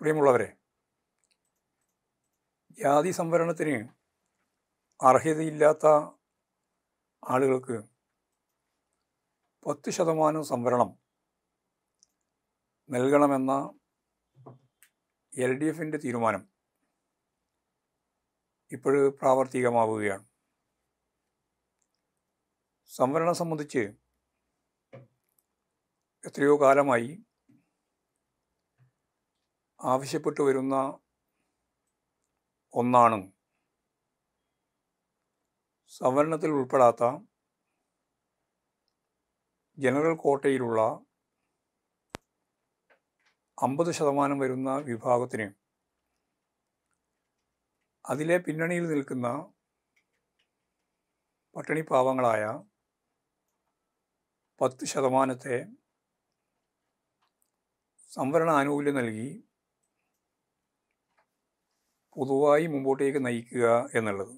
പ്രിയമുള്ളവരെ ജാതി സംവരണത്തിന് അർഹതയില്ലാത്ത ആളുകൾക്ക് പത്ത് ശതമാനം സംവരണം നൽകണമെന്ന എൽ ഡി എഫിൻ്റെ തീരുമാനം ഇപ്പോൾ പ്രാവർത്തികമാവുകയാണ് സംവരണം സംബന്ധിച്ച് എത്രയോ കാലമായി ആവശ്യപ്പെട്ടു വരുന്ന ഒന്നാണ് സവരണത്തിൽ ഉൾപ്പെടാത്ത ജനറൽ കോട്ടയിലുള്ള അമ്പത് ശതമാനം വരുന്ന വിഭാഗത്തിന് അതിലെ പിന്നണിയിൽ നിൽക്കുന്ന പട്ടിണി പാവങ്ങളായ പത്ത് ശതമാനത്തെ സംവരണ ആനുകൂല്യം നൽകി പൊതുവായി മുമ്പോട്ടേക്ക് നയിക്കുക എന്നുള്ളത്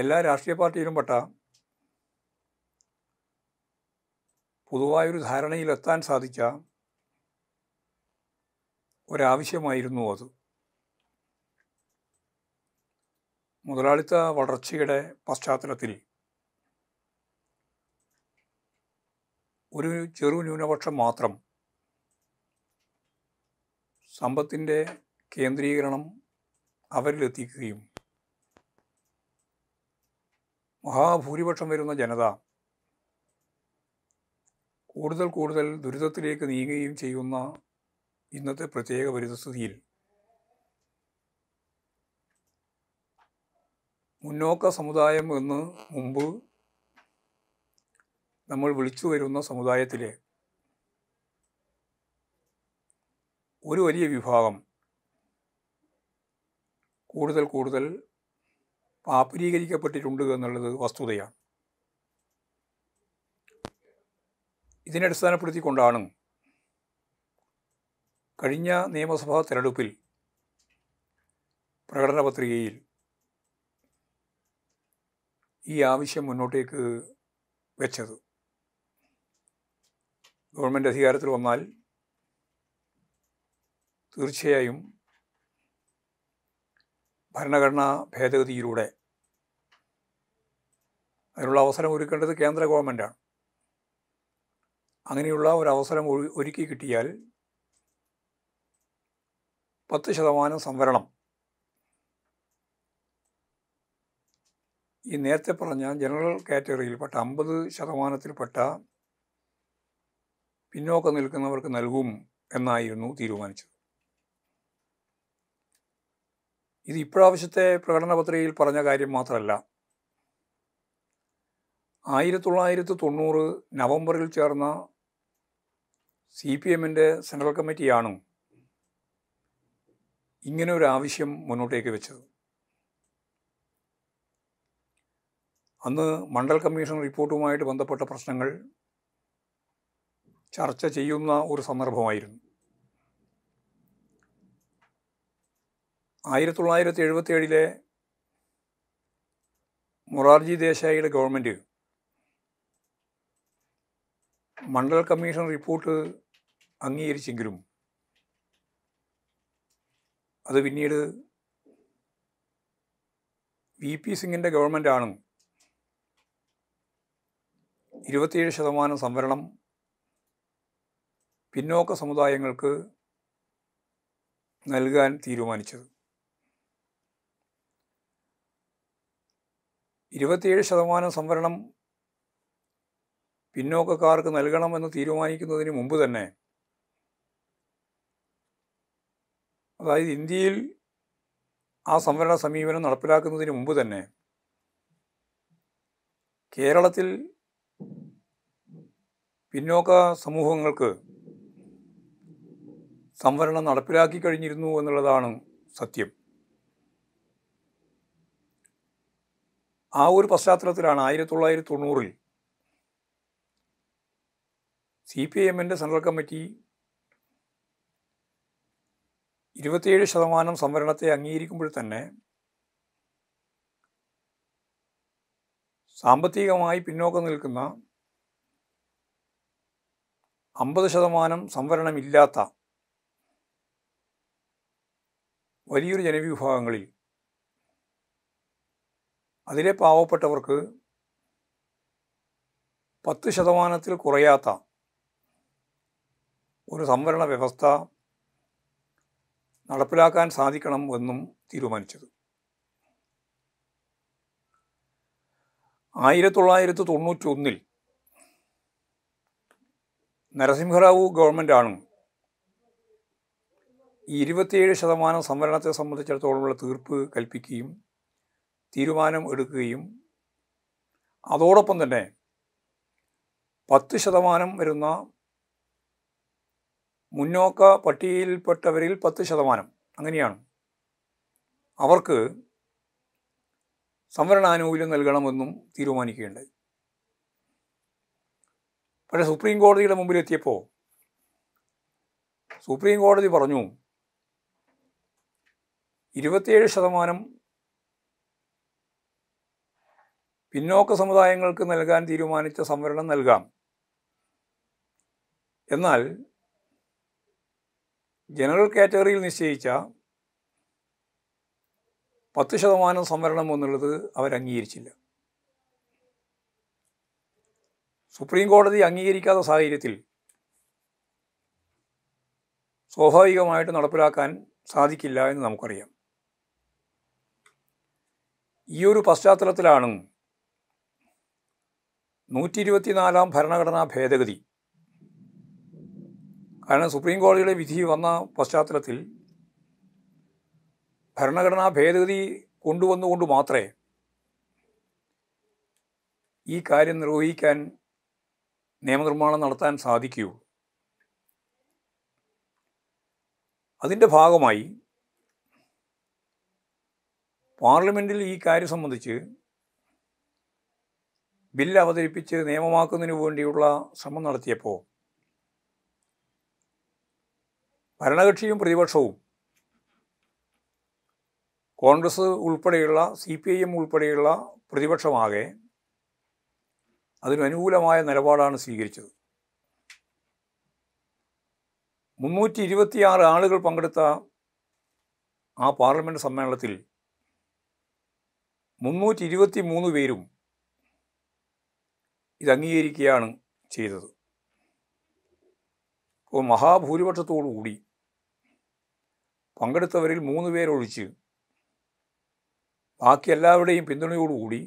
എല്ലാ രാഷ്ട്രീയ പാർട്ടിയിലും പെട്ട പൊതുവായൊരു ധാരണയിലെത്താൻ സാധിച്ച ഒരാവശ്യമായിരുന്നു അത് മുതലാളിത്ത വളർച്ചയുടെ പശ്ചാത്തലത്തിൽ ഒരു ചെറു ന്യൂനപക്ഷം മാത്രം സമ്പത്തിൻ്റെ കേന്ദ്രീകരണം അവരിലെത്തിക്കുകയും മഹാഭൂരിപക്ഷം വരുന്ന ജനത കൂടുതൽ കൂടുതൽ ദുരിതത്തിലേക്ക് നീങ്ങുകയും ചെയ്യുന്ന ഇന്നത്തെ പ്രത്യേക പരിതസ്ഥിതിയിൽ മുന്നോക്ക സമുദായം എന്ന് മുമ്പ് നമ്മൾ വിളിച്ചു വരുന്ന സമുദായത്തിലെ ഒരു വലിയ വിഭാഗം കൂടുതൽ കൂടുതൽ പാപ്പുരീകരിക്കപ്പെട്ടിട്ടുണ്ട് എന്നുള്ളത് വസ്തുതയാണ് ഇതിനെ അടിസ്ഥാനപ്പെടുത്തിക്കൊണ്ടാണ് കഴിഞ്ഞ നിയമസഭാ തെരഞ്ഞെടുപ്പിൽ പ്രകടന പത്രികയിൽ ഈ ആവശ്യം മുന്നോട്ടേക്ക് വെച്ചത് ഗവൺമെൻറ് അധികാരത്തിൽ വന്നാൽ തീർച്ചയായും ഭരണഘടനാ ഭേദഗതിയിലൂടെ അതിനുള്ള അവസരം ഒരുക്കേണ്ടത് കേന്ദ്ര ഗവൺമെൻറ്റാണ് അങ്ങനെയുള്ള ഒരു അവസരം ഒരുക്കി കിട്ടിയാൽ പത്ത് ശതമാനം സംവരണം ഈ നേരത്തെ പറഞ്ഞ ജനറൽ കാറ്റഗറിയിൽപ്പെട്ട അമ്പത് ശതമാനത്തിൽപ്പെട്ട പിന്നോക്കം നിൽക്കുന്നവർക്ക് നൽകും എന്നായിരുന്നു തീരുമാനിച്ചത് ഇത് ഇപ്രാവശ്യത്തെ പ്രകടന പത്രികയിൽ പറഞ്ഞ കാര്യം മാത്രമല്ല ആയിരത്തി തൊള്ളായിരത്തി തൊണ്ണൂറ് നവംബറിൽ ചേർന്ന സി പി എമ്മിൻ്റെ സെൻട്രൽ കമ്മിറ്റിയാണ് ഇങ്ങനെ ഒരു ആവശ്യം മുന്നോട്ടേക്ക് വെച്ചത് അന്ന് മണ്ഡൽ കമ്മീഷൻ റിപ്പോർട്ടുമായിട്ട് ബന്ധപ്പെട്ട പ്രശ്നങ്ങൾ ചർച്ച ചെയ്യുന്ന ഒരു സന്ദർഭമായിരുന്നു ആയിരത്തി തൊള്ളായിരത്തി ഏഴിലെ മൊറാർജി ദേശായിയുടെ ഗവൺമെൻറ് മണ്ഡൽ കമ്മീഷൻ റിപ്പോർട്ട് അംഗീകരിച്ചെങ്കിലും അത് പിന്നീട് വി പി സിംഗിൻ്റെ ഗവൺമെൻറ്റാണ് ഇരുപത്തിയേഴ് ശതമാനം സംവരണം പിന്നോക്ക സമുദായങ്ങൾക്ക് നൽകാൻ തീരുമാനിച്ചത് ഇരുപത്തിയേഴ് ശതമാനം സംവരണം പിന്നോക്കക്കാർക്ക് നൽകണമെന്ന് തീരുമാനിക്കുന്നതിന് മുമ്പ് തന്നെ അതായത് ഇന്ത്യയിൽ ആ സംവരണ സമീപനം നടപ്പിലാക്കുന്നതിന് മുമ്പ് തന്നെ കേരളത്തിൽ പിന്നോക്ക സമൂഹങ്ങൾക്ക് സംവരണം നടപ്പിലാക്കി കഴിഞ്ഞിരുന്നു എന്നുള്ളതാണ് സത്യം ആ ഒരു പശ്ചാത്തലത്തിലാണ് ആയിരത്തി തൊള്ളായിരത്തി തൊണ്ണൂറിൽ സി പി എമ്മിൻ്റെ സെൻട്രൽ കമ്മിറ്റി ഇരുപത്തിയേഴ് ശതമാനം സംവരണത്തെ അംഗീകരിക്കുമ്പോൾ തന്നെ സാമ്പത്തികമായി പിന്നോക്കം നിൽക്കുന്ന അമ്പത് ശതമാനം സംവരണമില്ലാത്ത വലിയൊരു ജനവിഭാഗങ്ങളിൽ അതിലെ പാവപ്പെട്ടവർക്ക് പത്ത് ശതമാനത്തിൽ കുറയാത്ത ഒരു സംവരണ വ്യവസ്ഥ നടപ്പിലാക്കാൻ സാധിക്കണം എന്നും തീരുമാനിച്ചത് ആയിരത്തി തൊള്ളായിരത്തി തൊണ്ണൂറ്റി ഒന്നിൽ നരസിംഹറാവു ഗവൺമെൻറ്റാണ് ഇരുപത്തിയേഴ് ശതമാനം സംവരണത്തെ സംബന്ധിച്ചിടത്തോളമുള്ള തീർപ്പ് കൽപ്പിക്കുകയും തീരുമാനം എടുക്കുകയും അതോടൊപ്പം തന്നെ പത്ത് ശതമാനം വരുന്ന മുന്നോക്ക പട്ടികയിൽപ്പെട്ടവരിൽ പത്ത് ശതമാനം അങ്ങനെയാണ് അവർക്ക് സംവരണാനുകൂല്യം നൽകണമെന്നും തീരുമാനിക്കുകയുണ്ടായി പക്ഷേ സുപ്രീം കോടതിയുടെ മുമ്പിലെത്തിയപ്പോൾ സുപ്രീം കോടതി പറഞ്ഞു ഇരുപത്തിയേഴ് ശതമാനം പിന്നോക്ക സമുദായങ്ങൾക്ക് നൽകാൻ തീരുമാനിച്ച സംവരണം നൽകാം എന്നാൽ ജനറൽ കാറ്റഗറിയിൽ നിശ്ചയിച്ച പത്ത് ശതമാനം സംവരണം എന്നുള്ളത് അവരംഗീകരിച്ചില്ല സുപ്രീം കോടതി അംഗീകരിക്കാത്ത സാഹചര്യത്തിൽ സ്വാഭാവികമായിട്ട് നടപ്പിലാക്കാൻ സാധിക്കില്ല എന്ന് നമുക്കറിയാം ഈ ഒരു പശ്ചാത്തലത്തിലാണ് നൂറ്റി ഇരുപത്തിനാലാം ഭരണഘടനാ ഭേദഗതി കാരണം സുപ്രീം കോടതിയുടെ വിധി വന്ന പശ്ചാത്തലത്തിൽ ഭരണഘടനാ ഭേദഗതി കൊണ്ടുവന്നുകൊണ്ട് മാത്രമേ ഈ കാര്യം നിർവഹിക്കാൻ നിയമനിർമ്മാണം നടത്താൻ സാധിക്കൂ അതിൻ്റെ ഭാഗമായി പാർലമെൻറ്റിൽ ഈ കാര്യം സംബന്ധിച്ച് ബിൽ അവതരിപ്പിച്ച് നിയമമാക്കുന്നതിന് വേണ്ടിയുള്ള ശ്രമം നടത്തിയപ്പോൾ ഭരണകക്ഷിയും പ്രതിപക്ഷവും കോൺഗ്രസ് ഉൾപ്പെടെയുള്ള സി പി ഐ എം ഉൾപ്പെടെയുള്ള പ്രതിപക്ഷമാകെ അതിനനുകൂലമായ നിലപാടാണ് സ്വീകരിച്ചത് മുന്നൂറ്റി ഇരുപത്തിയാറ് ആളുകൾ പങ്കെടുത്ത ആ പാർലമെൻറ്റ് സമ്മേളനത്തിൽ മുന്നൂറ്റി ഇരുപത്തി മൂന്ന് പേരും ഇത് അംഗീകരിക്കുകയാണ് ചെയ്തത് അപ്പോൾ മഹാഭൂരിപക്ഷത്തോടുകൂടി പങ്കെടുത്തവരിൽ മൂന്ന് പേരൊഴിച്ച് ബാക്കി എല്ലാവരുടെയും പിന്തുണയോടുകൂടി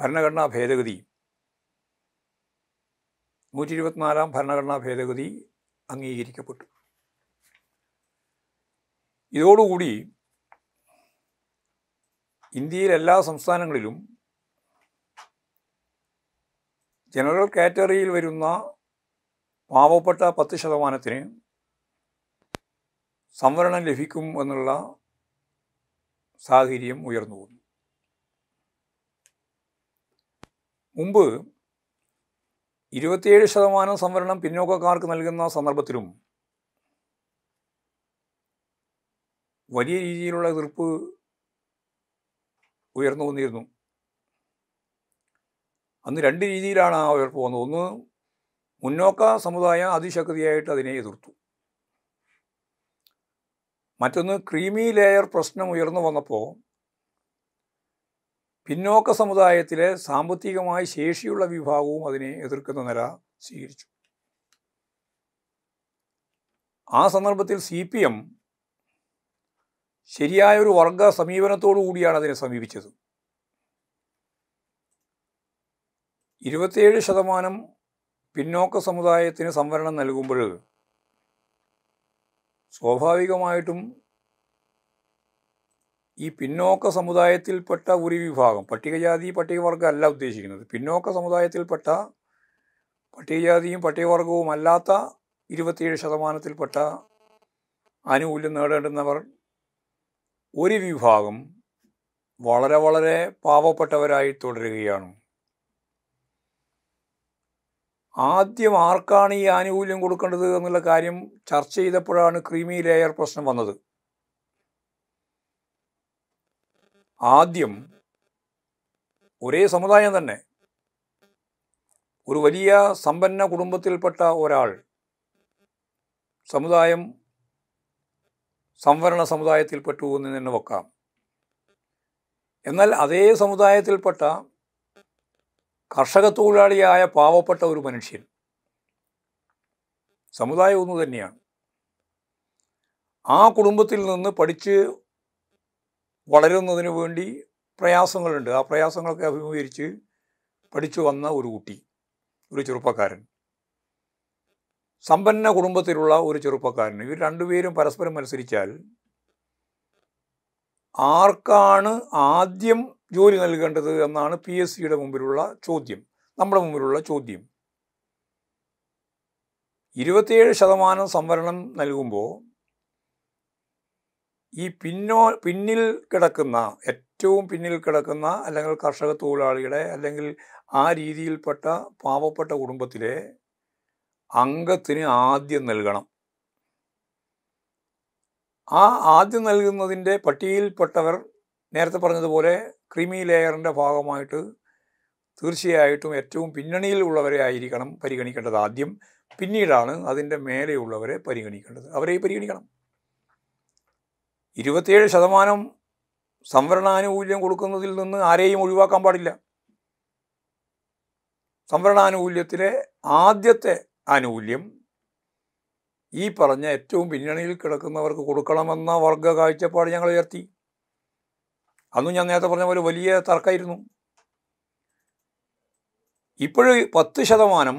ഭരണഘടനാ ഭേദഗതി നൂറ്റി ഇരുപത്തിനാലാം ഭരണഘടനാ ഭേദഗതി അംഗീകരിക്കപ്പെട്ടു ഇതോടുകൂടി ഇന്ത്യയിലെ എല്ലാ സംസ്ഥാനങ്ങളിലും ജനറൽ കാറ്റഗറിയിൽ വരുന്ന പാവപ്പെട്ട പത്ത് ശതമാനത്തിന് സംവരണം ലഭിക്കും എന്നുള്ള സാഹചര്യം ഉയർന്നു വന്നു മുമ്പ് ഇരുപത്തിയേഴ് ശതമാനം സംവരണം പിന്നോക്കക്കാർക്ക് നൽകുന്ന സന്ദർഭത്തിലും വലിയ രീതിയിലുള്ള എതിർപ്പ് ഉയർന്നു വന്നിരുന്നു അന്ന് രണ്ട് രീതിയിലാണ് ആ ഉയർപ്പ് വന്നത് ഒന്ന് മുന്നോക്ക സമുദായം അതിശക്തിയായിട്ട് അതിനെ എതിർത്തു മറ്റൊന്ന് ക്രീമി ലെയർ പ്രശ്നം ഉയർന്നു വന്നപ്പോൾ പിന്നോക്ക സമുദായത്തിലെ സാമ്പത്തികമായി ശേഷിയുള്ള വിഭാഗവും അതിനെ എതിർക്കുന്ന നില സ്വീകരിച്ചു ആ സന്ദർഭത്തിൽ സി പി എം ശരിയായൊരു വർഗ സമീപനത്തോടു കൂടിയാണ് അതിനെ സമീപിച്ചത് ഇരുപത്തിയേഴ് ശതമാനം പിന്നോക്ക സമുദായത്തിന് സംവരണം നൽകുമ്പോൾ സ്വാഭാവികമായിട്ടും ഈ പിന്നോക്ക സമുദായത്തിൽപ്പെട്ട ഒരു വിഭാഗം പട്ടികജാതി പട്ടികവർഗ്ഗമല്ല അല്ല ഉദ്ദേശിക്കുന്നത് പിന്നോക്ക സമുദായത്തിൽപ്പെട്ട പട്ടികജാതിയും പട്ടികവർഗവും അല്ലാത്ത ഇരുപത്തിയേഴ് ശതമാനത്തിൽപ്പെട്ട ആനുകൂല്യം നേടേണ്ടുന്നവർ ഒരു വിഭാഗം വളരെ വളരെ പാവപ്പെട്ടവരായി തുടരുകയാണ് ആദ്യം ആർക്കാണ് ഈ ആനുകൂല്യം കൊടുക്കേണ്ടത് എന്നുള്ള കാര്യം ചർച്ച ചെയ്തപ്പോഴാണ് ക്രീമി ലെയർ പ്രശ്നം വന്നത് ആദ്യം ഒരേ സമുദായം തന്നെ ഒരു വലിയ സമ്പന്ന കുടുംബത്തിൽപ്പെട്ട ഒരാൾ സമുദായം സംവരണ സമുദായത്തിൽപ്പെട്ടു എന്ന് തന്നെ വെക്കാം എന്നാൽ അതേ സമുദായത്തിൽപ്പെട്ട കർഷക തൊഴിലാളിയായ പാവപ്പെട്ട ഒരു മനുഷ്യൻ സമുദായം ഒന്നു തന്നെയാണ് ആ കുടുംബത്തിൽ നിന്ന് പഠിച്ച് വളരുന്നതിന് വേണ്ടി പ്രയാസങ്ങളുണ്ട് ആ പ്രയാസങ്ങളൊക്കെ അഭിമുഖീകരിച്ച് പഠിച്ചു വന്ന ഒരു കുട്ടി ഒരു ചെറുപ്പക്കാരൻ സമ്പന്ന കുടുംബത്തിലുള്ള ഒരു ചെറുപ്പക്കാരൻ ഇവർ രണ്ടുപേരും പരസ്പരം മത്സരിച്ചാൽ ആർക്കാണ് ആദ്യം ജോലി നൽകേണ്ടത് എന്നാണ് പി എസ് സിയുടെ മുമ്പിലുള്ള ചോദ്യം നമ്മുടെ മുമ്പിലുള്ള ചോദ്യം ഇരുപത്തിയേഴ് ശതമാനം സംവരണം നൽകുമ്പോൾ ഈ പിന്നോ പിന്നിൽ കിടക്കുന്ന ഏറ്റവും പിന്നിൽ കിടക്കുന്ന അല്ലെങ്കിൽ കർഷക തൊഴിലാളിയുടെ അല്ലെങ്കിൽ ആ രീതിയിൽപ്പെട്ട പാവപ്പെട്ട കുടുംബത്തിലെ അംഗത്തിന് ആദ്യം നൽകണം ആ ആദ്യം നൽകുന്നതിൻ്റെ പട്ടികയിൽപ്പെട്ടവർ നേരത്തെ പറഞ്ഞതുപോലെ ക്രിമി ലെയറിൻ്റെ ഭാഗമായിട്ട് തീർച്ചയായിട്ടും ഏറ്റവും പിന്നണിയിൽ ഉള്ളവരെ ആയിരിക്കണം പരിഗണിക്കേണ്ടത് ആദ്യം പിന്നീടാണ് അതിൻ്റെ മേലെയുള്ളവരെ പരിഗണിക്കേണ്ടത് അവരെ പരിഗണിക്കണം ഇരുപത്തിയേഴ് ശതമാനം സംവരണാനുകൂല്യം കൊടുക്കുന്നതിൽ നിന്ന് ആരെയും ഒഴിവാക്കാൻ പാടില്ല സംവരണാനുകൂല്യത്തിലെ ആദ്യത്തെ ആനുകൂല്യം ഈ പറഞ്ഞ ഏറ്റവും പിന്നണിയിൽ കിടക്കുന്നവർക്ക് കൊടുക്കണമെന്ന വർഗ കാഴ്ചപ്പാട് ഞങ്ങൾ ഉയർത്തി അന്ന് ഞാൻ നേരത്തെ പറഞ്ഞ പോലെ വലിയ തർക്കമായിരുന്നു ഇപ്പോഴും പത്ത് ശതമാനം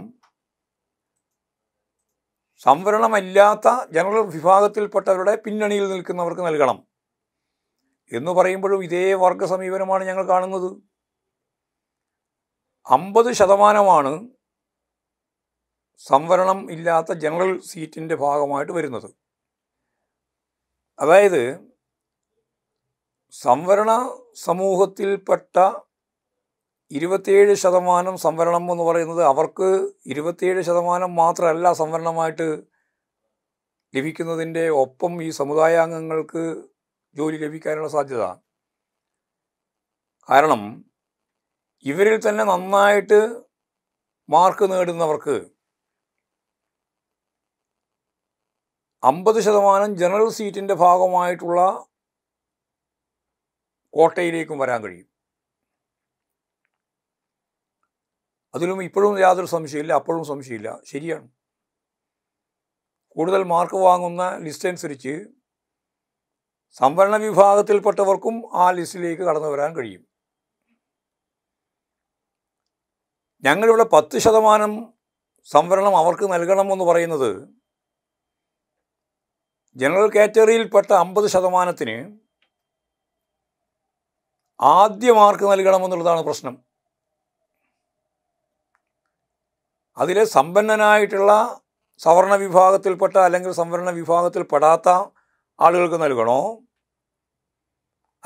സംവരണമല്ലാത്ത ജനറൽ വിഭാഗത്തിൽപ്പെട്ടവരുടെ പിന്നണിയിൽ നിൽക്കുന്നവർക്ക് നൽകണം എന്ന് പറയുമ്പോഴും ഇതേ വർഗ സമീപനമാണ് ഞങ്ങൾ കാണുന്നത് അമ്പത് ശതമാനമാണ് സംവരണം ഇല്ലാത്ത ജനറൽ സീറ്റിൻ്റെ ഭാഗമായിട്ട് വരുന്നത് അതായത് സംവരണ സമൂഹത്തിൽപ്പെട്ട ഇരുപത്തിയേഴ് ശതമാനം സംവരണം എന്ന് പറയുന്നത് അവർക്ക് ഇരുപത്തിയേഴ് ശതമാനം മാത്രമല്ല സംവരണമായിട്ട് ലഭിക്കുന്നതിൻ്റെ ഒപ്പം ഈ സമുദായാംഗങ്ങൾക്ക് ജോലി ലഭിക്കാനുള്ള സാധ്യത കാരണം ഇവരിൽ തന്നെ നന്നായിട്ട് മാർക്ക് നേടുന്നവർക്ക് അമ്പത് ശതമാനം ജനറൽ സീറ്റിൻ്റെ ഭാഗമായിട്ടുള്ള കോട്ടയിലേക്കും വരാൻ കഴിയും അതിലും ഇപ്പോഴും യാതൊരു സംശയമില്ല അപ്പോഴും സംശയമില്ല ശരിയാണ് കൂടുതൽ മാർക്ക് വാങ്ങുന്ന ലിസ്റ്റ് അനുസരിച്ച് സംവരണ വിഭാഗത്തിൽപ്പെട്ടവർക്കും ആ ലിസ്റ്റിലേക്ക് കടന്നു വരാൻ കഴിയും ഞങ്ങളിവിടെ പത്ത് ശതമാനം സംവരണം അവർക്ക് നൽകണമെന്ന് പറയുന്നത് ജനറൽ കാറ്റഗറിയിൽപ്പെട്ട അമ്പത് ശതമാനത്തിന് ആദ്യ മാർക്ക് നൽകണമെന്നുള്ളതാണ് പ്രശ്നം അതിലെ സമ്പന്നനായിട്ടുള്ള സവർണ വിഭാഗത്തിൽപ്പെട്ട അല്ലെങ്കിൽ സംവരണ വിഭാഗത്തിൽ ആളുകൾക്ക് നൽകണോ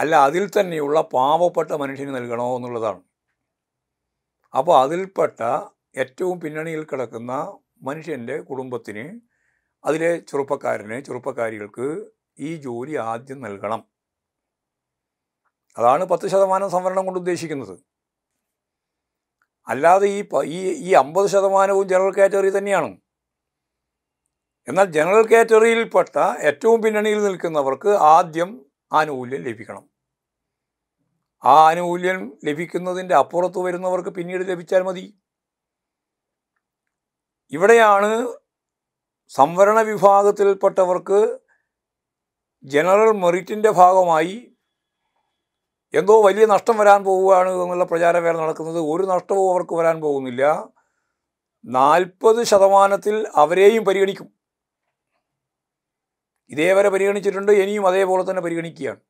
അല്ല അതിൽ തന്നെയുള്ള പാവപ്പെട്ട മനുഷ്യന് നൽകണോ എന്നുള്ളതാണ് അപ്പോൾ അതിൽപ്പെട്ട ഏറ്റവും പിന്നണിയിൽ കിടക്കുന്ന മനുഷ്യൻ്റെ കുടുംബത്തിന് അതിലെ ചെറുപ്പക്കാരന് ചെറുപ്പക്കാരികൾക്ക് ഈ ജോലി ആദ്യം നൽകണം അതാണ് പത്ത് ശതമാനം സംവരണം കൊണ്ട് ഉദ്ദേശിക്കുന്നത് അല്ലാതെ ഈ ഈ ഈ അമ്പത് ശതമാനവും ജനറൽ കാറ്റഗറി തന്നെയാണ് എന്നാൽ ജനറൽ കാറ്റഗറിയിൽപ്പെട്ട ഏറ്റവും പിന്നണിയിൽ നിൽക്കുന്നവർക്ക് ആദ്യം ആനുകൂല്യം ലഭിക്കണം ആ ആനുകൂല്യം ലഭിക്കുന്നതിൻ്റെ അപ്പുറത്ത് വരുന്നവർക്ക് പിന്നീട് ലഭിച്ചാൽ മതി ഇവിടെയാണ് സംവരണ വിഭാഗത്തിൽപ്പെട്ടവർക്ക് ജനറൽ മെറിറ്റിൻ്റെ ഭാഗമായി എന്തോ വലിയ നഷ്ടം വരാൻ പോവുകയാണ് എന്നുള്ള പ്രചാരവേല നടക്കുന്നത് ഒരു നഷ്ടവും അവർക്ക് വരാൻ പോകുന്നില്ല നാൽപ്പത് ശതമാനത്തിൽ അവരെയും പരിഗണിക്കും ഇതേവരെ പരിഗണിച്ചിട്ടുണ്ട് ഇനിയും അതേപോലെ തന്നെ പരിഗണിക്കുകയാണ്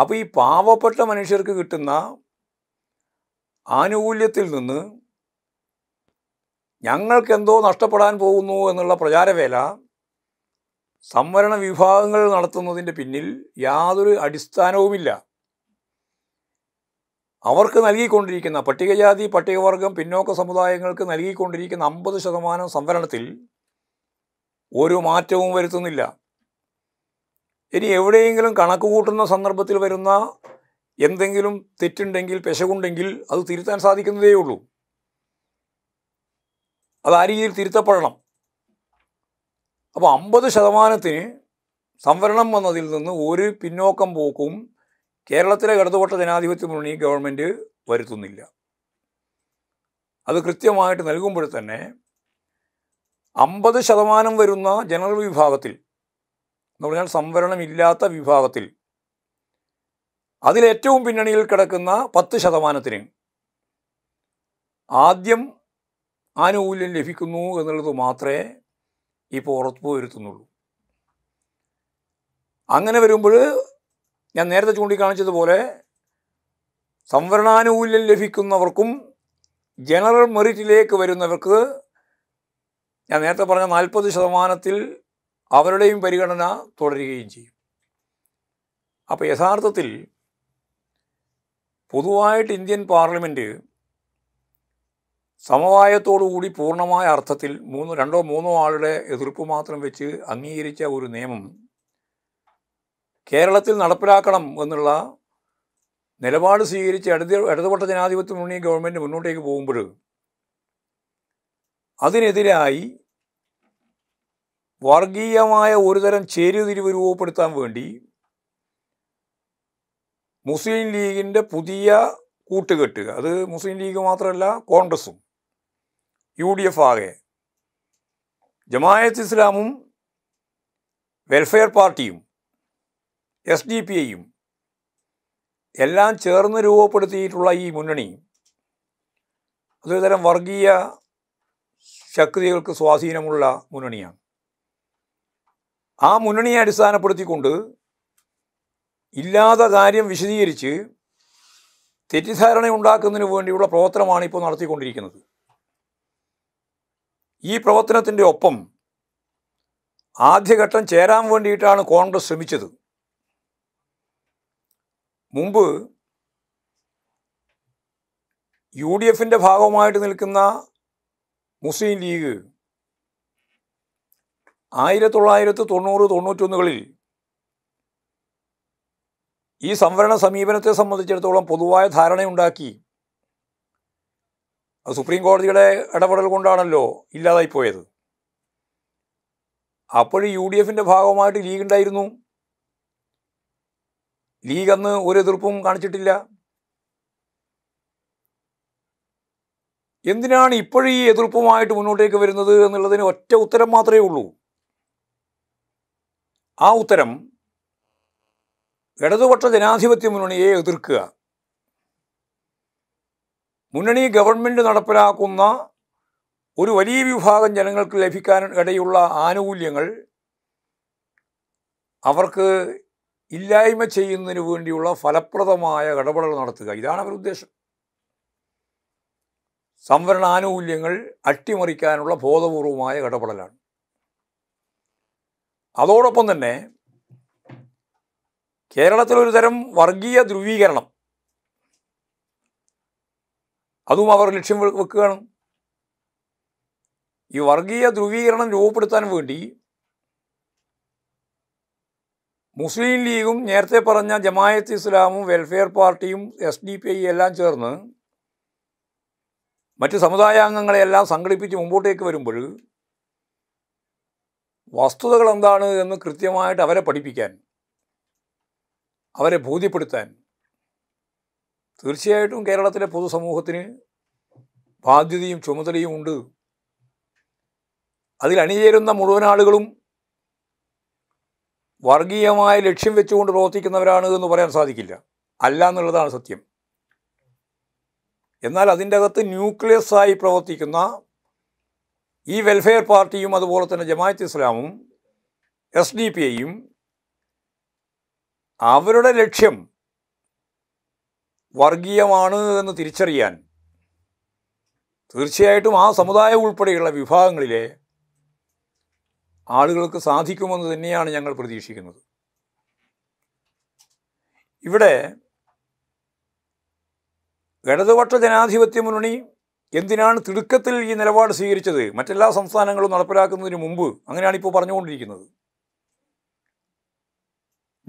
അപ്പോൾ ഈ പാവപ്പെട്ട മനുഷ്യർക്ക് കിട്ടുന്ന ആനുകൂല്യത്തിൽ നിന്ന് ഞങ്ങൾക്കെന്തോ നഷ്ടപ്പെടാൻ പോകുന്നു എന്നുള്ള പ്രചാരവേല സംവരണ വിഭാഗങ്ങൾ നടത്തുന്നതിൻ്റെ പിന്നിൽ യാതൊരു അടിസ്ഥാനവുമില്ല അവർക്ക് നൽകിക്കൊണ്ടിരിക്കുന്ന പട്ടികജാതി പട്ടികവർഗം പിന്നോക്ക സമുദായങ്ങൾക്ക് നൽകിക്കൊണ്ടിരിക്കുന്ന അമ്പത് ശതമാനം സംവരണത്തിൽ ഒരു മാറ്റവും വരുത്തുന്നില്ല ഇനി എവിടെയെങ്കിലും കണക്ക് കൂട്ടുന്ന സന്ദർഭത്തിൽ വരുന്ന എന്തെങ്കിലും തെറ്റുണ്ടെങ്കിൽ പെശകുണ്ടെങ്കിൽ അത് തിരുത്താൻ സാധിക്കുന്നതേ ഉള്ളൂ അത് ആ രീതിയിൽ തിരുത്തപ്പെടണം അപ്പോൾ അമ്പത് ശതമാനത്തിന് സംവരണം വന്നതിൽ നിന്ന് ഒരു പിന്നോക്കം പോക്കും കേരളത്തിലെ ഇടതുപക്ഷ ജനാധിപത്യ മുന്നണി ഗവൺമെൻറ് വരുത്തുന്നില്ല അത് കൃത്യമായിട്ട് നൽകുമ്പോൾ തന്നെ അമ്പത് ശതമാനം വരുന്ന ജനറൽ വിഭാഗത്തിൽ എന്ന് പറഞ്ഞാൽ സംവരണമില്ലാത്ത വിഭാഗത്തിൽ അതിലേറ്റവും പിന്നണിയിൽ കിടക്കുന്ന പത്ത് ശതമാനത്തിന് ആദ്യം ആനുകൂല്യം ലഭിക്കുന്നു എന്നുള്ളത് മാത്രമേ ഇപ്പോൾ ഉറപ്പ് വരുത്തുന്നുള്ളൂ അങ്ങനെ വരുമ്പോൾ ഞാൻ നേരത്തെ ചൂണ്ടിക്കാണിച്ചതുപോലെ സംവരണാനുകൂല്യം ലഭിക്കുന്നവർക്കും ജനറൽ മെറിറ്റിലേക്ക് വരുന്നവർക്ക് ഞാൻ നേരത്തെ പറഞ്ഞ നാൽപ്പത് ശതമാനത്തിൽ അവരുടെയും പരിഗണന തുടരുകയും ചെയ്യും അപ്പോൾ യഥാർത്ഥത്തിൽ പൊതുവായിട്ട് ഇന്ത്യൻ പാർലമെൻറ്റ് സമവായത്തോടുകൂടി പൂർണ്ണമായ അർത്ഥത്തിൽ മൂന്ന് രണ്ടോ മൂന്നോ ആളുടെ എതിർപ്പ് മാത്രം വെച്ച് അംഗീകരിച്ച ഒരു നിയമം കേരളത്തിൽ നടപ്പിലാക്കണം എന്നുള്ള നിലപാട് സ്വീകരിച്ച് ഇടത് ഇടതുപക്ഷ ജനാധിപത്യ മുന്നണി ഗവൺമെൻറ് മുന്നോട്ടേക്ക് പോകുമ്പോൾ അതിനെതിരായി വർഗീയമായ ഒരുതരം ചേരുതിരിവ് രൂപപ്പെടുത്താൻ വേണ്ടി മുസ്ലിം ലീഗിൻ്റെ പുതിയ കൂട്ടുകെട്ട് അത് മുസ്ലിം ലീഗ് മാത്രമല്ല കോൺഗ്രസും യു ഡി എഫ് ആകെ ജമായത്ത് ഇസ്ലാമും വെൽഫെയർ പാർട്ടിയും എസ് ഡി പി ഐയും എല്ലാം ചേർന്ന് രൂപപ്പെടുത്തിയിട്ടുള്ള ഈ മുന്നണി അതേതരം വർഗീയ ശക്തികൾക്ക് സ്വാധീനമുള്ള മുന്നണിയാണ് ആ മുന്നണിയെ അടിസ്ഥാനപ്പെടുത്തിക്കൊണ്ട് ഇല്ലാത്ത കാര്യം വിശദീകരിച്ച് ഉണ്ടാക്കുന്നതിന് വേണ്ടിയുള്ള പ്രവർത്തനമാണ് ഇപ്പോൾ നടത്തിക്കൊണ്ടിരിക്കുന്നത് ഈ പ്രവർത്തനത്തിൻ്റെ ഒപ്പം ആദ്യഘട്ടം ചേരാൻ വേണ്ടിയിട്ടാണ് കോൺഗ്രസ് ശ്രമിച്ചത് മുമ്പ് യു ഡി എഫിൻ്റെ ഭാഗമായിട്ട് നിൽക്കുന്ന മുസ്ലിം ലീഗ് ആയിരത്തി തൊള്ളായിരത്തി തൊണ്ണൂറ് തൊണ്ണൂറ്റൊന്നുകളിൽ ഈ സംവരണ സമീപനത്തെ സംബന്ധിച്ചിടത്തോളം പൊതുവായ ധാരണയുണ്ടാക്കി അത് സുപ്രീം കോടതിയുടെ ഇടപെടൽ കൊണ്ടാണല്ലോ പോയത് അപ്പോൾ യു ഡി എഫിൻ്റെ ഭാഗമായിട്ട് ലീഗ് ഉണ്ടായിരുന്നു ലീഗ് അന്ന് ഒരു എതിർപ്പും കാണിച്ചിട്ടില്ല എന്തിനാണ് ഇപ്പോഴും ഈ എതിർപ്പുമായിട്ട് മുന്നോട്ടേക്ക് വരുന്നത് എന്നുള്ളതിന് ഒറ്റ ഉത്തരം മാത്രമേ ഉള്ളൂ ആ ഉത്തരം ഇടതുപക്ഷ ജനാധിപത്യ മുന്നണിയെ എതിർക്കുക മുന്നണി ഗവൺമെൻറ് നടപ്പിലാക്കുന്ന ഒരു വലിയ വിഭാഗം ജനങ്ങൾക്ക് ലഭിക്കാൻ ഇടയുള്ള ആനുകൂല്യങ്ങൾ അവർക്ക് ഇല്ലായ്മ ചെയ്യുന്നതിന് വേണ്ടിയുള്ള ഫലപ്രദമായ ഇടപെടൽ നടത്തുക ഇതാണ് അവരുടെ ഉദ്ദേശം സംവരണ ആനുകൂല്യങ്ങൾ അട്ടിമറിക്കാനുള്ള ബോധപൂർവമായ ഇടപെടലാണ് അതോടൊപ്പം തന്നെ കേരളത്തിൽ തരം വർഗീയ ധ്രുവീകരണം അതും അവർ ലക്ഷ്യം വെക്കുകയാണ് ഈ വർഗീയ ധ്രുവീകരണം രൂപപ്പെടുത്താൻ വേണ്ടി മുസ്ലിം ലീഗും നേരത്തെ പറഞ്ഞ ജമായത്ത് ഇസ്ലാമും വെൽഫെയർ പാർട്ടിയും എസ് ഡി പി ഐ എല്ലാം ചേർന്ന് മറ്റ് സമുദായാംഗങ്ങളെയെല്ലാം സംഘടിപ്പിച്ച് മുമ്പോട്ടേക്ക് വരുമ്പോൾ വസ്തുതകൾ എന്താണ് എന്ന് കൃത്യമായിട്ട് അവരെ പഠിപ്പിക്കാൻ അവരെ ബോധ്യപ്പെടുത്താൻ തീർച്ചയായിട്ടും കേരളത്തിലെ പൊതുസമൂഹത്തിന് ബാധ്യതയും ചുമതലയും ഉണ്ട് അതിൽ അണിചേരുന്ന മുഴുവൻ ആളുകളും വർഗീയമായ ലക്ഷ്യം വെച്ചുകൊണ്ട് പ്രവർത്തിക്കുന്നവരാണ് എന്ന് പറയാൻ സാധിക്കില്ല അല്ല എന്നുള്ളതാണ് സത്യം എന്നാൽ അതിൻ്റെ അകത്ത് ന്യൂക്ലിയസായി പ്രവർത്തിക്കുന്ന ഈ വെൽഫെയർ പാർട്ടിയും അതുപോലെ തന്നെ ജമായത്ത് ഇസ്ലാമും എസ് ഡി പി ഐയും അവരുടെ ലക്ഷ്യം വർഗീയമാണ് എന്ന് തിരിച്ചറിയാൻ തീർച്ചയായിട്ടും ആ സമുദായം ഉൾപ്പെടെയുള്ള വിഭാഗങ്ങളിലെ ആളുകൾക്ക് സാധിക്കുമെന്ന് തന്നെയാണ് ഞങ്ങൾ പ്രതീക്ഷിക്കുന്നത് ഇവിടെ ഇടതുപക്ഷ ജനാധിപത്യ മുന്നണി എന്തിനാണ് തിടുക്കത്തിൽ ഈ നിലപാട് സ്വീകരിച്ചത് മറ്റെല്ലാ സംസ്ഥാനങ്ങളും നടപ്പിലാക്കുന്നതിന് മുമ്പ് അങ്ങനെയാണ് ഇപ്പോൾ പറഞ്ഞുകൊണ്ടിരിക്കുന്നത്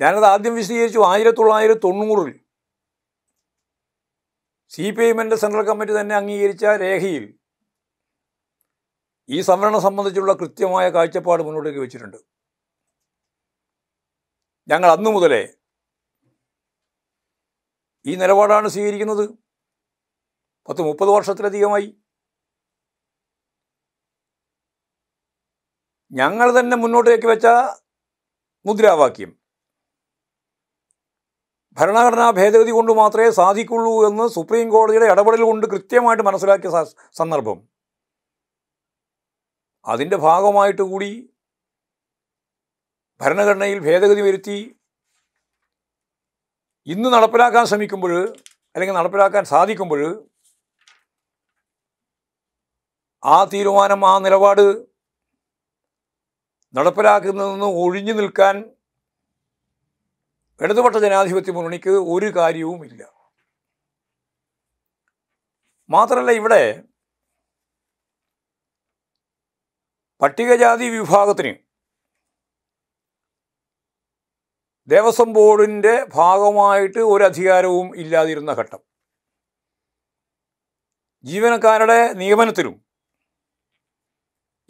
ഞാനത് ആദ്യം വിശദീകരിച്ചു ആയിരത്തി തൊള്ളായിരത്തി തൊണ്ണൂറിൽ സി പി ഐഎമ്മിൻ്റെ സെൻട്രൽ കമ്മിറ്റി തന്നെ അംഗീകരിച്ച രേഖയിൽ ഈ സംവരണം സംബന്ധിച്ചുള്ള കൃത്യമായ കാഴ്ചപ്പാട് മുന്നോട്ടേക്ക് വെച്ചിട്ടുണ്ട് ഞങ്ങൾ അന്നു മുതലേ ഈ നിലപാടാണ് സ്വീകരിക്കുന്നത് പത്ത് മുപ്പത് വർഷത്തിലധികമായി ഞങ്ങൾ തന്നെ മുന്നോട്ടേക്ക് വെച്ച മുദ്രാവാക്യം ഭരണഘടനാ ഭേദഗതി കൊണ്ട് മാത്രമേ സാധിക്കുള്ളൂ എന്ന് സുപ്രീം കോടതിയുടെ ഇടപെടൽ കൊണ്ട് കൃത്യമായിട്ട് മനസ്സിലാക്കിയ സന്ദർഭം അതിൻ്റെ ഭാഗമായിട്ട് കൂടി ഭരണഘടനയിൽ ഭേദഗതി വരുത്തി ഇന്ന് നടപ്പിലാക്കാൻ ശ്രമിക്കുമ്പോൾ അല്ലെങ്കിൽ നടപ്പിലാക്കാൻ സാധിക്കുമ്പോൾ ആ തീരുമാനം ആ നിലപാട് നടപ്പിലാക്കുന്നതെന്ന് ഒഴിഞ്ഞു നിൽക്കാൻ ഇടതുപക്ഷ ജനാധിപത്യ മുന്നണിക്ക് ഒരു കാര്യവുമില്ല മാത്രമല്ല ഇവിടെ പട്ടികജാതി വിഭാഗത്തിന് ദേവസ്വം ബോർഡിൻ്റെ ഭാഗമായിട്ട് ഒരു ഇല്ലാതിരുന്ന ഘട്ടം ജീവനക്കാരുടെ നിയമനത്തിലും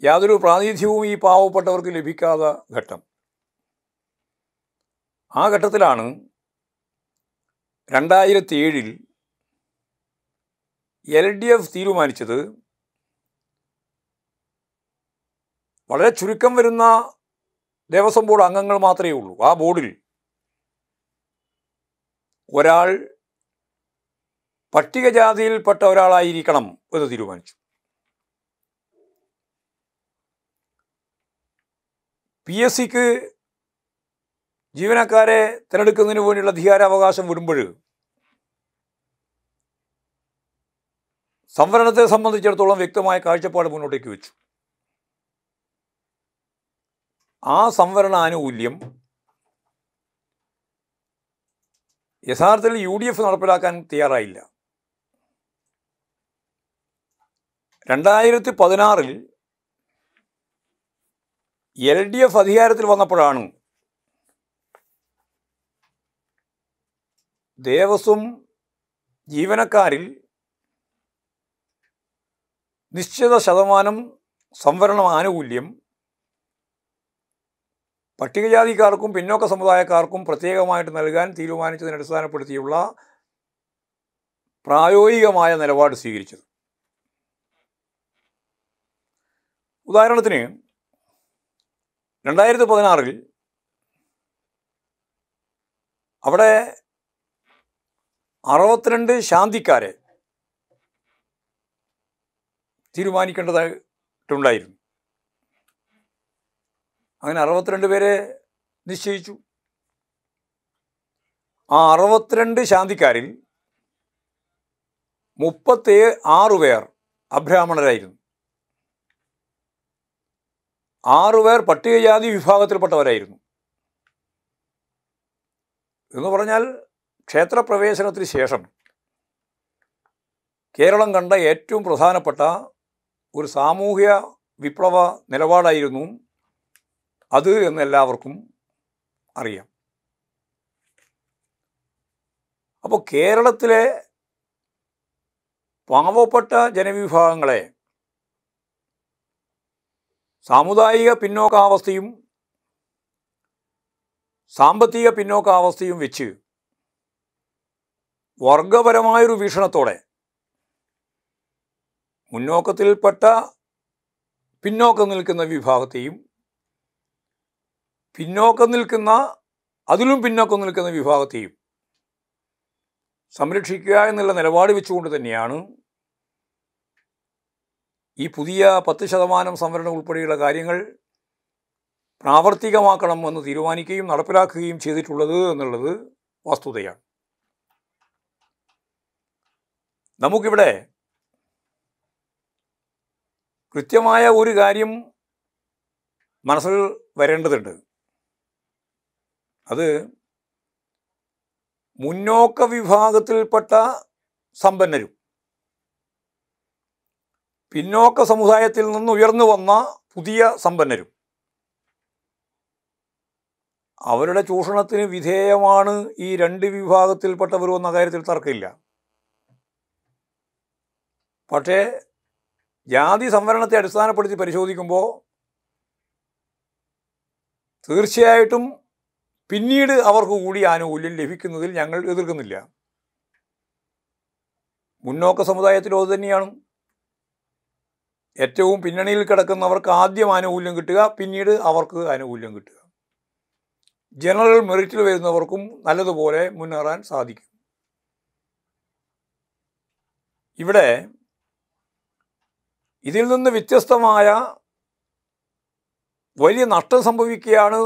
യാതൊരു പ്രാതിനിധ്യവും ഈ പാവപ്പെട്ടവർക്ക് ലഭിക്കാത്ത ഘട്ടം ആ ഘട്ടത്തിലാണ് രണ്ടായിരത്തി ഏഴിൽ എൽ ഡി എഫ് തീരുമാനിച്ചത് വളരെ ചുരുക്കം വരുന്ന ദേവസ്വം ബോർഡ് അംഗങ്ങൾ മാത്രമേ ഉള്ളൂ ആ ബോർഡിൽ ഒരാൾ പട്ടികജാതിയിൽപ്പെട്ട ഒരാളായിരിക്കണം എന്ന് തീരുമാനിച്ചു പി എസ് സിക്ക് ജീവനക്കാരെ തിരഞ്ഞെടുക്കുന്നതിന് വേണ്ടിയുള്ള അധികാരാവകാശം വിടുമ്പോൾ സംവരണത്തെ സംബന്ധിച്ചിടത്തോളം വ്യക്തമായ കാഴ്ചപ്പാട് മുന്നോട്ടേക്ക് വെച്ചു ആ സംവരണ ആനുകൂല്യം യഥാർത്ഥത്തിൽ യു ഡി എഫ് നടപ്പിലാക്കാൻ തയ്യാറായില്ല രണ്ടായിരത്തി പതിനാറിൽ എൽ ഡി എഫ് അധികാരത്തിൽ വന്നപ്പോഴാണ് ദേവസ്വം ജീവനക്കാരിൽ നിശ്ചിത ശതമാനം സംവരണ ആനുകൂല്യം പട്ടികജാതിക്കാർക്കും പിന്നോക്ക സമുദായക്കാർക്കും പ്രത്യേകമായിട്ട് നൽകാൻ തീരുമാനിച്ചതിനെ അടിസ്ഥാനപ്പെടുത്തിയുള്ള പ്രായോഗികമായ നിലപാട് സ്വീകരിച്ചത് ഉദാഹരണത്തിന് രണ്ടായിരത്തി പതിനാറിൽ അവിടെ അറുപത്തിരണ്ട് ശാന്തിക്കാരെ തീരുമാനിക്കേണ്ടതായിട്ടുണ്ടായിരുന്നു അങ്ങനെ അറുപത്തിരണ്ട് പേരെ നിശ്ചയിച്ചു ആ അറുപത്തിരണ്ട് ശാന്തിക്കാരിൽ മുപ്പത്തി ആറു പേർ അബ്രാഹ്മണരായിരുന്നു ആറുപേർ പട്ടികജാതി വിഭാഗത്തിൽപ്പെട്ടവരായിരുന്നു എന്ന് പറഞ്ഞാൽ ക്ഷേത്രപ്രവേശനത്തിന് ശേഷം കേരളം കണ്ട ഏറ്റവും പ്രധാനപ്പെട്ട ഒരു സാമൂഹ്യ വിപ്ലവ നിലപാടായിരുന്നു അത് എന്ന് എല്ലാവർക്കും അറിയാം അപ്പോൾ കേരളത്തിലെ പാവപ്പെട്ട ജനവിഭാഗങ്ങളെ സാമുദായിക പിന്നോക്കാവസ്ഥയും സാമ്പത്തിക പിന്നോക്കാവസ്ഥയും വെച്ച് വർഗപരമായൊരു വീക്ഷണത്തോടെ മുന്നോക്കത്തിൽപ്പെട്ട പിന്നോക്കം നിൽക്കുന്ന വിഭാഗത്തെയും പിന്നോക്കം നിൽക്കുന്ന അതിലും പിന്നോക്കം നിൽക്കുന്ന വിഭാഗത്തെയും സംരക്ഷിക്കുക എന്നുള്ള നിലപാട് വെച്ചുകൊണ്ട് തന്നെയാണ് ഈ പുതിയ പത്ത് ശതമാനം സംവരണം ഉൾപ്പെടെയുള്ള കാര്യങ്ങൾ പ്രാവർത്തികമാക്കണം എന്ന് തീരുമാനിക്കുകയും നടപ്പിലാക്കുകയും ചെയ്തിട്ടുള്ളത് എന്നുള്ളത് വസ്തുതയാണ് നമുക്കിവിടെ കൃത്യമായ ഒരു കാര്യം മനസ്സിൽ വരേണ്ടതുണ്ട് അത് മുന്നോക്ക വിഭാഗത്തിൽപ്പെട്ട സമ്പന്നരും പിന്നോക്ക സമുദായത്തിൽ നിന്ന് ഉയർന്നു വന്ന പുതിയ സമ്പന്നരും അവരുടെ ചൂഷണത്തിന് വിധേയമാണ് ഈ രണ്ട് വിഭാഗത്തിൽപ്പെട്ടവരും എന്ന കാര്യത്തിൽ തർക്കമില്ല പക്ഷേ ജാതി സംവരണത്തെ അടിസ്ഥാനപ്പെടുത്തി പരിശോധിക്കുമ്പോൾ തീർച്ചയായിട്ടും പിന്നീട് അവർക്ക് കൂടി ആനുകൂല്യം ലഭിക്കുന്നതിൽ ഞങ്ങൾ എതിർക്കുന്നില്ല മുന്നോക്ക സമുദായത്തിലും അത് തന്നെയാണ് ഏറ്റവും പിന്നണിയിൽ കിടക്കുന്നവർക്ക് ആദ്യം ആനുകൂല്യം കിട്ടുക പിന്നീട് അവർക്ക് ആനുകൂല്യം കിട്ടുക ജനറൽ മെറിറ്റിൽ വരുന്നവർക്കും നല്ലതുപോലെ മുന്നേറാൻ സാധിക്കും ഇവിടെ ഇതിൽ നിന്ന് വ്യത്യസ്തമായ വലിയ നഷ്ടം സംഭവിക്കുകയാണ്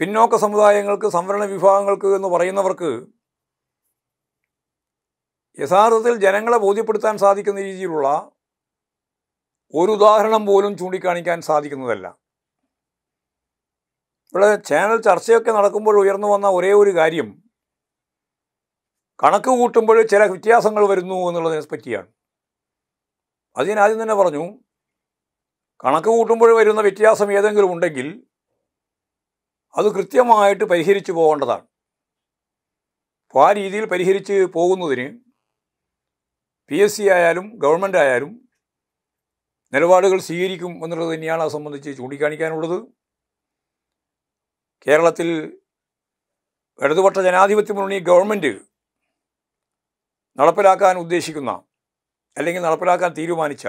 പിന്നോക്ക സമുദായങ്ങൾക്ക് സംവരണ വിഭാഗങ്ങൾക്ക് എന്ന് പറയുന്നവർക്ക് യഥാർത്ഥത്തിൽ ജനങ്ങളെ ബോധ്യപ്പെടുത്താൻ സാധിക്കുന്ന രീതിയിലുള്ള ഒരു ഉദാഹരണം പോലും ചൂണ്ടിക്കാണിക്കാൻ സാധിക്കുന്നതല്ല ഇവിടെ ചാനൽ ചർച്ചയൊക്കെ നടക്കുമ്പോൾ ഉയർന്നു വന്ന ഒരേ ഒരു കാര്യം കണക്ക് കൂട്ടുമ്പോൾ ചില വ്യത്യാസങ്ങൾ വരുന്നു എന്നുള്ളതിനെ പറ്റിയാണ് അത് ഞാൻ ആദ്യം തന്നെ പറഞ്ഞു കണക്ക് കൂട്ടുമ്പോൾ വരുന്ന വ്യത്യാസം ഏതെങ്കിലും ഉണ്ടെങ്കിൽ അത് കൃത്യമായിട്ട് പരിഹരിച്ചു പോകേണ്ടതാണ് അപ്പോൾ ആ രീതിയിൽ പരിഹരിച്ച് പോകുന്നതിന് പി എസ് സി ആയാലും ഗവൺമെൻറ് ആയാലും നിലപാടുകൾ സ്വീകരിക്കും എന്നുള്ളത് തന്നെയാണ് അത് സംബന്ധിച്ച് ചൂണ്ടിക്കാണിക്കാനുള്ളത് കേരളത്തിൽ ഇടതുപക്ഷ ജനാധിപത്യ മുന്നണി ഗവൺമെൻറ് നടപ്പിലാക്കാൻ ഉദ്ദേശിക്കുന്ന അല്ലെങ്കിൽ നടപ്പിലാക്കാൻ തീരുമാനിച്ച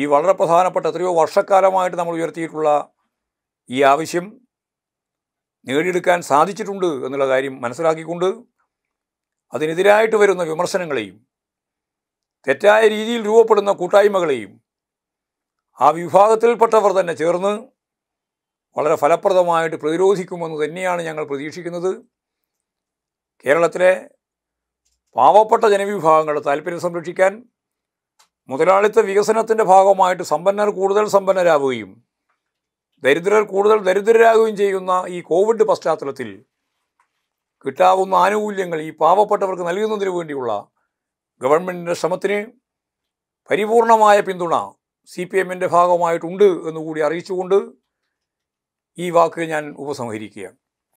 ഈ വളരെ പ്രധാനപ്പെട്ട എത്രയോ വർഷക്കാലമായിട്ട് നമ്മൾ ഉയർത്തിയിട്ടുള്ള ഈ ആവശ്യം നേടിയെടുക്കാൻ സാധിച്ചിട്ടുണ്ട് എന്നുള്ള കാര്യം മനസ്സിലാക്കിക്കൊണ്ട് അതിനെതിരായിട്ട് വരുന്ന വിമർശനങ്ങളെയും തെറ്റായ രീതിയിൽ രൂപപ്പെടുന്ന കൂട്ടായ്മകളെയും ആ വിഭാഗത്തിൽപ്പെട്ടവർ തന്നെ ചേർന്ന് വളരെ ഫലപ്രദമായിട്ട് പ്രതിരോധിക്കുമെന്ന് തന്നെയാണ് ഞങ്ങൾ പ്രതീക്ഷിക്കുന്നത് കേരളത്തിലെ പാവപ്പെട്ട ജനവിഭാഗങ്ങളുടെ താല്പര്യം സംരക്ഷിക്കാൻ മുതലാളിത്ത വികസനത്തിൻ്റെ ഭാഗമായിട്ട് സമ്പന്നർ കൂടുതൽ സമ്പന്നരാവുകയും ദരിദ്രർ കൂടുതൽ ദരിദ്രരാകുകയും ചെയ്യുന്ന ഈ കോവിഡ് പശ്ചാത്തലത്തിൽ കിട്ടാവുന്ന ആനുകൂല്യങ്ങൾ ഈ പാവപ്പെട്ടവർക്ക് നൽകുന്നതിന് വേണ്ടിയുള്ള ഗവൺമെൻറ്റിൻ്റെ ശ്രമത്തിന് പരിപൂർണമായ പിന്തുണ സി പി എമ്മിൻ്റെ ഭാഗമായിട്ടുണ്ട് എന്നുകൂടി അറിയിച്ചുകൊണ്ട് ഈ വാക്ക് ഞാൻ ഉപസംഹരിക്കുകയാണ്